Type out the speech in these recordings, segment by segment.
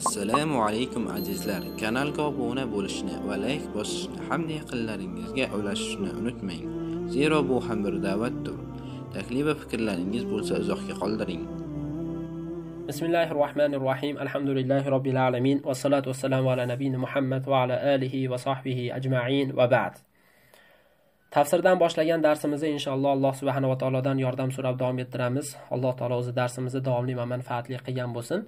assalomu alaykum azizlar kanalga obuna bo'lishni va layk bosishni hamda yaqinlaringizga ulashishni unutmang zero bu ham bir da'vatdir taklif va fikrlaringiz bo'lsa izohga qoldiring bismillahir rohmanir rohim alhamdulillahi robbil alamin vassalatu vassalamu ala nabiyina muhammad va ala alihi va sahbihi ajmain va ba'd tafsirdan boshlagan darsimizni inshaalloh alloh subhanava taolodan yordam so'rab davom ettiramiz alloh taolo o'zi darsimizni davomli va manfaatli qilgan bo'lsin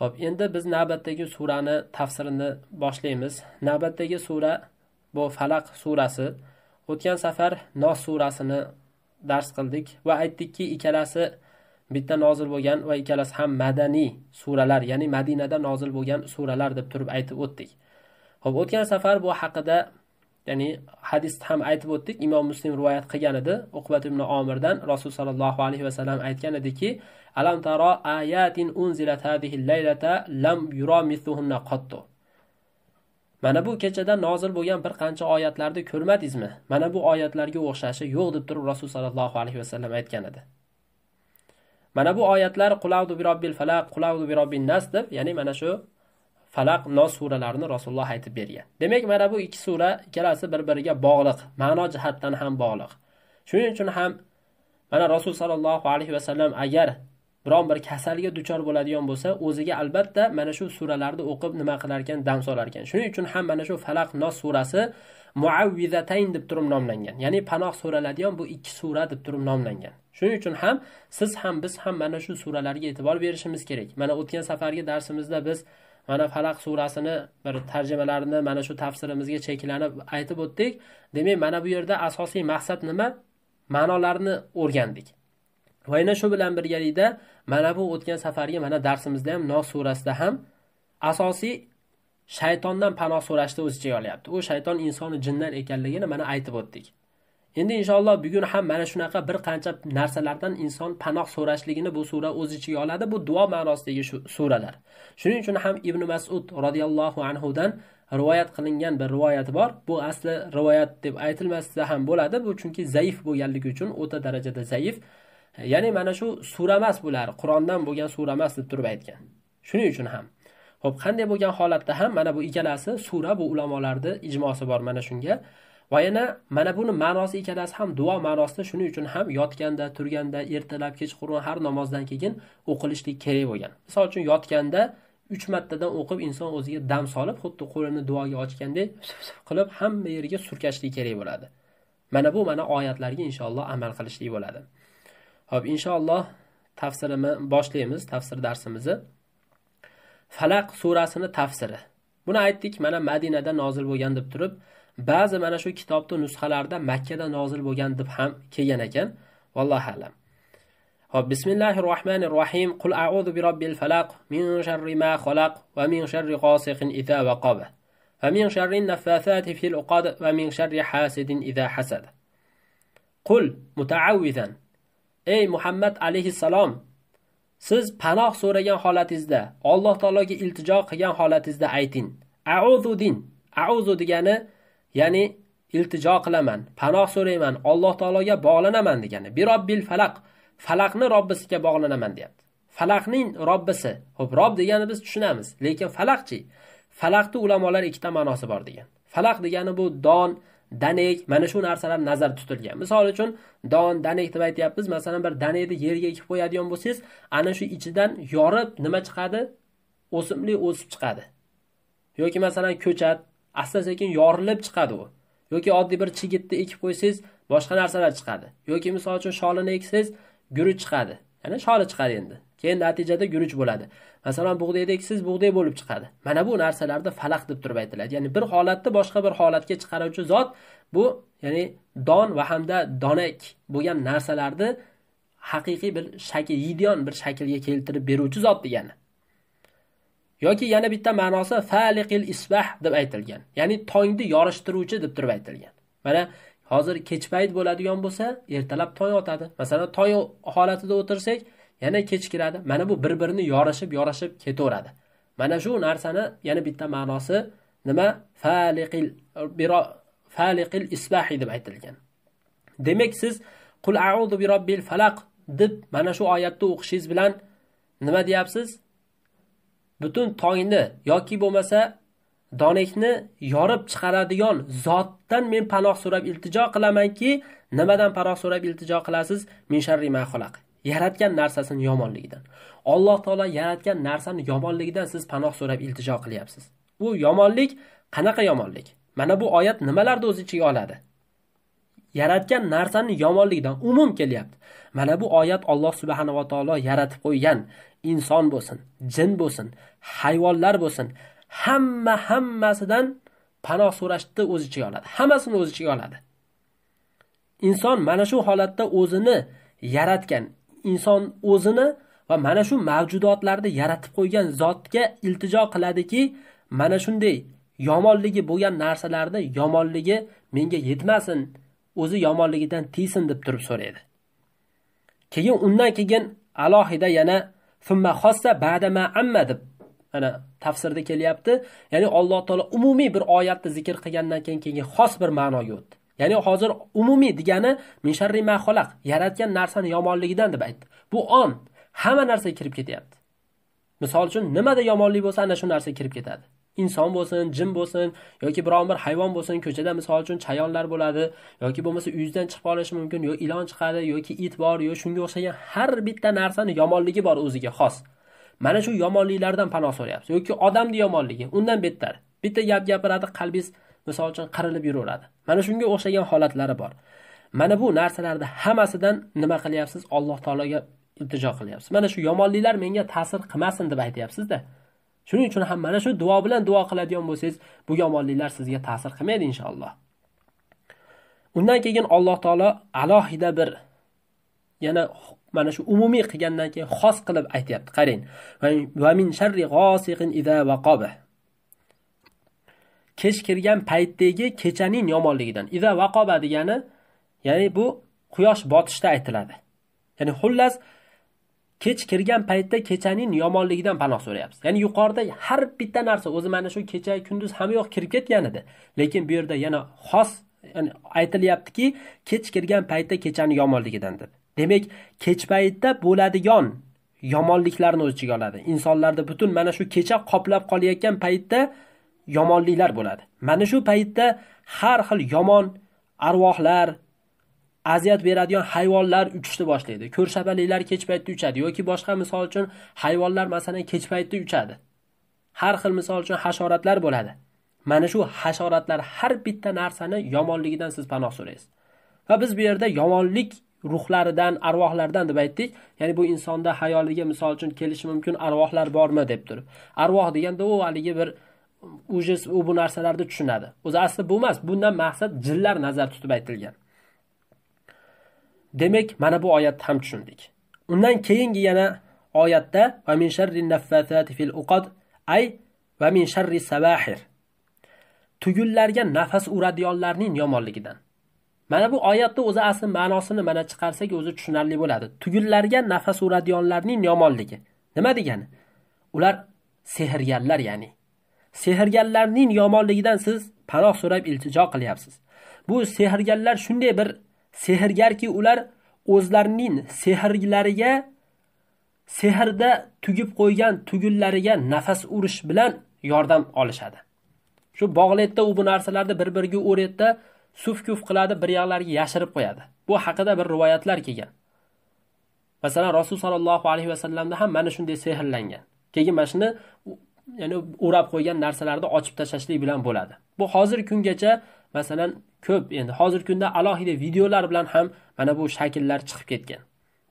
ho'p endi biz navbatdagi surani tafsirini boshlaymiz navbatdagi sura bu falaq surasi o'tgan safar nos surasini dars qildik va aytdikki ikkalasi bitta nozil bo'lgan va ikkalasi ham madaniy suralar ya'ni madinada nozil bo'lgan suralar deb turib aytib o'tdik ho'p o'tgan safar bu haqida ya'ni hadisda ham aytib o'tdik imom muslim rivoyat qilgan edi uqbat ibn omirdan rasululloh sollallohu alayhi vasallam aytgan ediki alam taro ayatin unzilat hadihi laylata lam yura mithluhunna qattu mana bu kechada nozil bo'lgan bir qancha oyatlarni ko'rmadingizmi mana bu oyatlarga o'xshashi yo'q deb turib rasululloh sollallohu alayhi vasallam aytgan edi mana bu oyatlar qulavdu birobbil falaq qulavdu birobbin nas deb ya'ni mana shu falaq nos suralarini rasululloh aytib bergan demak mana bu ikki sura ikkalasi bir biriga bog'liq ma'no jihatdan ham bog'liq shuning uchun ham mana rasul sollallohu alayhi vasallam agar biron bir kasalga duchor bo'ladigan bo'lsa o'ziga albatta mana shu suralarni o'qib nima qilar ekan dam solar ekan shuning uchun ham mana shu falaq nos surasi muavvizatayn deb turib nomlangan ya'ni panoh so'raladigan bu ikki sura deb turib nomlangan shuning uchun ham siz ham biz ham mana shu suralarga e'tibor berishimiz kerak mana o'tgan safargi darsimizda biz mana falaq surasini bir tarjimalarini mana shu tafsirimizga cheklanib aytib o'tdik demak mana bu yerda asosiy maqsad nima ma'nolarni o'rgandik va yana shu bilan birgalikda mana bu o'tgan safargi mana darsimizda ham nos surasida ham asosiy shaytondan panoh so'rashni o'z ichiga olyapti u shayton insoni jindan ekanligini mana aytib o'tdik endi inshaalloh bugun ham mana shunaqa bir qancha narsalardan inson panoh so'rashligini bu sura o'z ichiga oladi bu duo ma'nosidagi suralar shuning uchun ham ibn masud roziyallohu anhudan rivoyat qilingan bir rivoyat bor bu asli rivoyat deb aytilmasa ham bo'ladi bu chunki zaif bo'lganligi uchun o'ta darajada zaif ya'ni mana shu sura emas bular qur'ondan bo'lgan sura emas deb turib aytgan shuning uchun ham ho'p qanday bo'lgan holatda ham mana bu ikkalasi sura bu ulamolarni ijmosi bor mana shunga va yana mana buni ma'nosi ikkalasi ham duo ma'nosida shuning uchun ham yotganda turganda ertalab kechqurun har namozdan keyin o'qilishlik kerak bo'lgan misol uchun yotganda uch martadan o'qib inson o'ziga dam solib xuddi qo'lini duoga ochgandek qilib hamma yerga surkashlik kerak bo'ladi mana bu mana oyatlarga inshaalloh amal qilishlik bo'ladi ho'p inshaalloh tafsirimi boshlaymiz tafsir darsimizni falaq surasini tafsiri buni aytdik mana madinada nozil bo'lgan deb turib ba'zi mana shu kitobni nusxalarida makkada nozil bo'lgan deb ham kelgan ekan vallohu alam hop bismillahi rohmanir rohim qul auzu bi robbil falaq min sharri ma xalaq va min sharri g'osiqin idza vaqaba va min sharri naffathati fil uqad va min sharri hasidin idza hasad qul mutaavvizan ey muhammad alayhissalom siz panoh so'ragan holatingizda alloh taologa iltijo qilgan holatingizda ayting auzu din auzu degani ya'ni iltijo qilaman panoh so'rayman alloh taologa bog'lanaman degani bi robbil falaq falaqni robbisiga bog'lanaman deyapti falaqning robbisi ho'p rob degani biz tushunamiz lekin falaqchi falaqni ulamolar ikkita ma'nosi bor degan falaq degani bu don danek mana shu narsalar nazarda tutilgan misol uchun don danek deb aytyapmiz masalan bir danekni yerga ekib qo'yadigan bo'lsangiz ana shu ichidan yorib nima chiqadi o'simlik o'sib chiqadi yoki masalan ko'chat asta sekin yorilib chiqadi u yoki oddiy bir chigitni ekib qo'ysangiz boshqa narsalar chiqadi yoki misol uchun sholini eksangiz guruch chiqadi ya'ni sholi chiqadi endi keyin natijada guruch bo'ladi masalan bug'doyni eksangiz bug'doy bo'lib chiqadi mana bu narsalarda falaq deb turib aytiladi ya'ni bir holatni boshqa bir holatga chiqaruvchi zot bu ya'ni don va hamda donak bo'lgan narsalarni haqiqiy bir shakl yidion bir shaklga keltirib beruvchi zot degani yoki yana bitta ma'nosi faliqil isbah deb aytilgan ya'ni tongni yorishtiruvchi deb turib aytilgan mana hozir kech payt bo'ladigan bo'lsa ertalab tong otadi masalan tong holatida o'tirsak yana kech kiradi mana bu bir birini yorishib yorishib ketaveradi mana shu narsani yana bitta ma'nosi nima faliqil faliqil isbahi deb aytilgan demak siz qul audu bi robbil falaq deb mana shu oyatni o'qishingiz bilan nima deyapsiz butun tongni yoki bo'lmasa donekni yorib chiqaradigan zotdan men panoh so'rab iltijo qilamanki, nimadan panoh so'rab iltijo qilasiz? Min sharri Yaratgan narsasini yomonligidan. Alloh taolo yaratgan narsani yomonligidan siz panoh so'rab iltijo qilyapsiz. Bu yomonlik qanaqa yomonlik? Mana bu oyat nimalarni o'z ichiga oladi? yaratgan narsani yomonligidan umum kelyapti mana bu oyat alloh subhanava taolo yaratib qo'ygan inson bo'lsin jin bo'lsin hayvonlar bo'lsin hamma hammasidan panoh so'rashni o'z ichiga oladi hammasini o'z ichiga oladi inson mana shu holatda o'zini yaratgan inson o'zini va mana shu mavjudotlarni yaratib qo'ygan zotga iltijo qiladiki mana shunday yomonligi bo'lgan narsalarni yomonligi menga yetmasin o'zi yomonligidan tiysin deb turib so'raydi keyin undan keyin alohida yana summa xossa badama amma deb mana tafsirda kelyapti ya'ni alloh taolo umumiy bir oyatni zikr qilgandan keyin keyingi xos bir ma'noga o'tdi ya'ni hozir umumiy degani min sharri ma xolaq yaratgan narsani yomonligidan deb aytdi bu on hamma narsa kirib ketyapti misol uchun nimada yomonlik bo'lsa ana shu narsa kirib ketadi inson bo'lsin jin bo'lsin yoki biron bir hayvon bo'lsin ko'chada misol uchun chayonlar bo'ladi yoki bo'lmasa uyingizdan chiqib qolishi mumkin yo ilon chiqadi yoki it bor yo shunga o'xshagan har bitta narsani yomonligi bor o'ziga xos mana shu yomonliklardan panoh so'rayapsiz yoki odamni yomonligi undan bettar bitta gap gapiradi qalbingiz misol uchun qirilib yuraveradi mana shunga o'xshagan holatlari bor mana bu narsalarni hammasidan nima qilyapsiz alloh taologa iltijo qilyapsiz mana shu yomonliklar menga ta'sir qilmasin deb aytyapsizda de. shuning uchun ham mana shu duo bilan duo qiladigan bo'lsangiz bu yomonliklar sizga ta'sir qilmaydi inshaalloh undan keyin alloh taolo alohida bir yana mana shu umumiy qilgandan keyin xos qilib aytyapti qarang va min sharri g'osiqin ida vaqoba kech kirgan paytdagi kechaning yomonligidan ida vaqoba degani ya'ni bu quyosh botishda aytiladi ya'ni xullas kech kirgan paytda kechaning yomonligidan panoh so'rayapmiz ya'ni yuqorida har bitta narsa o'zi mana shu kecha kunduz hamma yoq kirib ketgan edi lekin bu yerda yana xos yani aytilyaptiki kech kirgan paytda kechani yomonligidan deb demak kech paytda bo'ladigan yomonliklarni o'z ichiga oladi insonlarda butun mana shu kecha qoplab qolayotgan paytda yomonliklar bo'ladi mana shu paytda har xil yomon arvohlar aziyat beradigan hayvonlar uchishni boshlaydi ko'rshapalilar kech paytda uchadi yoki boshqa misol uchun hayvonlar masalan kech paytda uchadi har xil misol uchun hasharotlar bo'ladi mana shu hasharotlar har bitta narsani yomonligidan siz panoh so'raysiz va biz bu yerda yomonlik ruhlaridan arvohlardan deb aytdik ya'ni bu insonda hayoliga misol uchun kelishi mumkin arvohlar bormi deb turib arvoh deganda u o'h, haligi bir уже u bu narsalarni tushunadi o'zi asli bu emas bundan maqsad jinlar nazar tutib aytilgan demak mana bu oyatni ham tushundik undan keyingi yana oyatda va min sharri naffasati fil uqad ay va min sharri sabahir tugunlarga nafas uradiganlarning yomonligidan mana bu oyatni o'zi asl ma'nosini mana chiqarsak o'zi tushunarli bo'ladi tugunlarga nafas uradiganlarning yomonligi nima degani ular sehrgarlar ya'ni sehrgarlarning yomonligidan siz panoh so'rab iltijo qilyapsiz bu sehrgarlar shunday bir sehrgarki ular o'zlarining sehrlariga sehrda tugib qo'ygan tugunlariga nafas urish bilan yordam olishadi shu bog'letda u bu narsalarni bir biriga o'rayapda suf kuf qiladi bir yoqlariga yashirib qo'yadi bu haqida bir rivoyatlar kelgan masalan rasul sollallohu alayhi vasallamda ham mana shunday sehrlangan keyin mana shuni ya'ni o'rab qo'ygan narsalarni ochib tashlashlik bilan bo'ladi bu hozirgi kungacha masalan ko'p endi hozirgi kunda alohida videolar bilan ham mana bu shakllar chiqib ketgan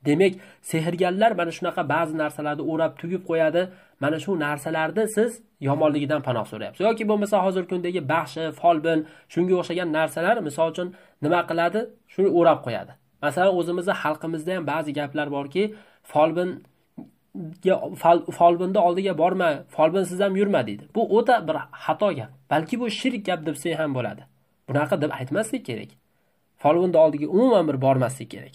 demak sehrgarlar mana shunaqa ba'zi narsalarni o'rab tugib qo'yadi mana shu narsalarni siz yomonligidan panoh so'rayapsiz yoki bo'lmasa hozirgi kundagi baxshi folbin shunga o'xshagan narsalar misol uchun nima qiladi shuni o'rab qo'yadi masalan o'zimizni xalqimizda ham ba'zi gaplar borki folbin folbinni oldiga borma folbinsiz ham yurma deydi bu o'ta bir xato gap balki bu shirk gap deb desa ham bo'ladi bunaqa deb aytmaslik kerak folvinni oldiga umuman bir bormaslik kerak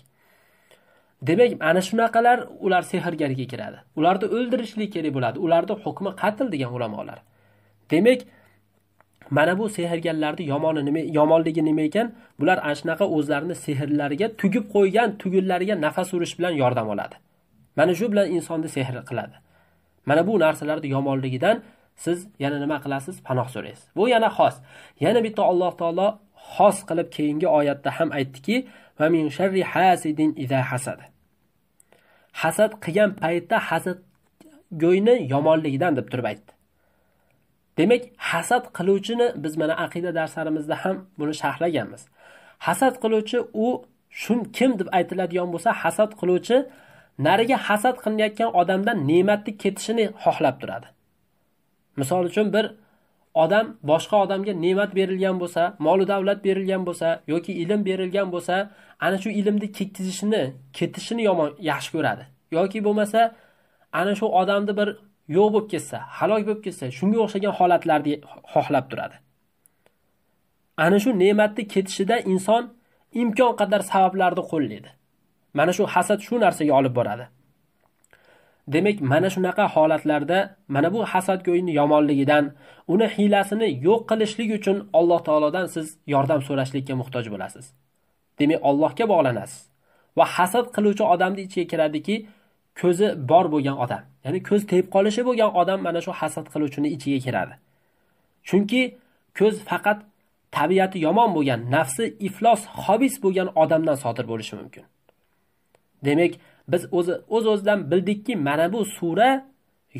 demak ana shunaqalar ular sehrgarlikka kiradi ularni o'ldirishlik kerak bo'ladi ularni hukmi qatl degan ulamolar demak mana bu sehrgarlarni yomoni nima yomonligi nima ekan bular ana shunaqa o'zlarini sehrlariga tugib qo'ygan tugunlariga nafas urish bilan yordam oladi mana shu bilan insonni sehr qiladi mana bu narsalarni yomonligidan siz yana nima qilasiz panoh so'raysiz bu yana xos yana bitta alloh taolo xos qilib keyingi oyatda ham aytdiki va min sharri hasidin iza hasad hasad qilgan paytda hasad go'yni yomonligidan deb turib aytdi demak hasad qiluvchini biz mana aqida darslarimizda ham buni sharhlaganmiz hasad qiluvchi u shun kim deb aytiladigan bo'lsa hasad qiluvchi nariga hasad qilinayotgan odamdan ne'matni ketishini xohlab turadi misol uchun bir odam boshqa odamga ne'mat berilgan bo'lsa molu davlat berilgan bo'lsa yoki ilm berilgan bo'lsa ana shu ilmni ketkizishini ketishini yomon yaxshi ko'radi yoki bo'lmasa ana shu odamni bir yo'q bo'lib ketsa halok bo'lib ketsa shunga o'xshagan holatlarni xohlab turadi ana shu ne'matni ketishida inson imkon qadar sabablarni qo'llaydi mana shu hasad shu narsaga olib boradi demak mana shunaqa holatlarda mana bu hasadgo'yni yomonligidan uni hiylasini yo'q qilishlik uchun alloh taolodan siz yordam so'rashlikka muhtoj bo'lasiz demak allohga bog'lanasiz va hasad qiluvchi odamni ichiga kiradiki ko'zi bor bo'lgan odam ya'ni ko'z tegib qolishi bo'lgan odam mana shu hasad qiluvchini ichiga kiradi chunki ko'z faqat tabiati yomon bo'lgan nafsi iflos hobis bo'lgan odamdan sodir bo'lishi mumkin demak biz o'z o'zidan bildikki mana bu sura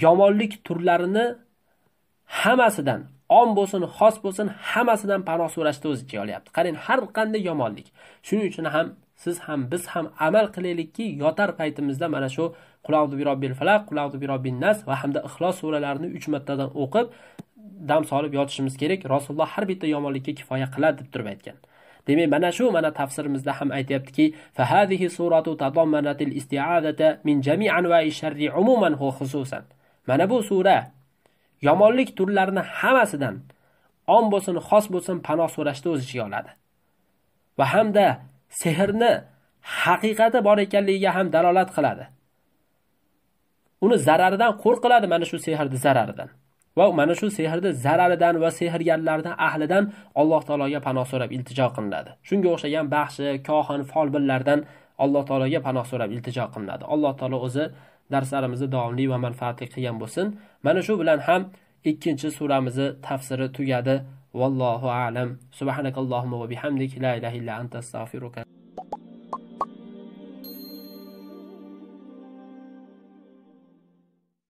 yomonlik turlarini hammasidan om bo'lsin xos bo'lsin hammasidan panoh so'rashni o'z ichiga olyapti qarang har qanday yomonlik shuning uchun ham siz ham biz ham amal qilaylikki yotar paytimizda mana shu qulog'du birobbil falaq qulog'du birobbin nas va hamda ixlos suralarini uch martadan o'qib dam solib yotishimiz kerak rasululloh har bitta yomonlikka kifoya qiladi deb turib aytgan demak mana shu mana tafsirimizda ham aytyaptiki suratu min sharri umuman mana bu sura yomonlik turlarini hammasidan om bo'lsin xos bo'lsin panoh so'rashni o'z ichiga oladi va hamda sehrni haqiqati bor ekanligiga ham dalolat qiladi uni zararidan qo'rqiladi mana shu sehrni zararidan va mana shu sehrni zararidan va sehrgarlardan ahlidan alloh taologa panoh so'rab iltijo qilinadi shunga o'xshagan baxshi kohin folbinlardan alloh taologa panoh so'rab iltijo qilinadi alloh taolo o'zi darslarimizni davomli va manfaatli qilgan bo'lsin mana shu bilan ham ikkinchi suramizni tafsiri tugadi vallohu alam subhanakallohumma va bihamdik la ilaha illa anta astag'firuka